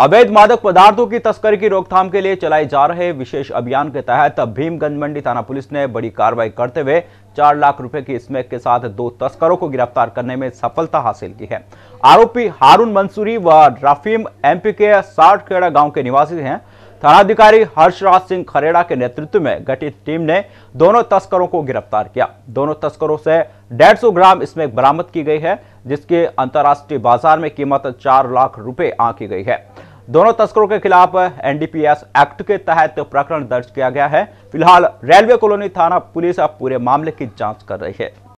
अवैध मादक पदार्थों की तस्करी की रोकथाम के लिए चलाए जा रहे विशेष अभियान के तहत भीमगंज मंडी थाना पुलिस ने बड़ी कार्रवाई करते हुए चार लाख रुपए की स्मैक के साथ दो तस्करों को गिरफ्तार करने में सफलता हासिल की है आरोपी हारून मंसूरी व राफीम एमपी के साठखेड़ा गांव के निवासी हैं थानाधिकारी हर्षराज सिंह खरेड़ा के नेतृत्व में गठित टीम ने दोनों तस्करों को गिरफ्तार किया दोनों तस्करों से 150 ग्राम स्मैक बरामद की गई है जिसके अंतर्राष्ट्रीय बाजार में कीमत चार लाख रुपए आंकी गई है दोनों तस्करों के खिलाफ एनडीपीएस एक्ट के तहत प्रकरण दर्ज किया गया है फिलहाल रेलवे कॉलोनी थाना पुलिस अब पूरे मामले की जांच कर रही है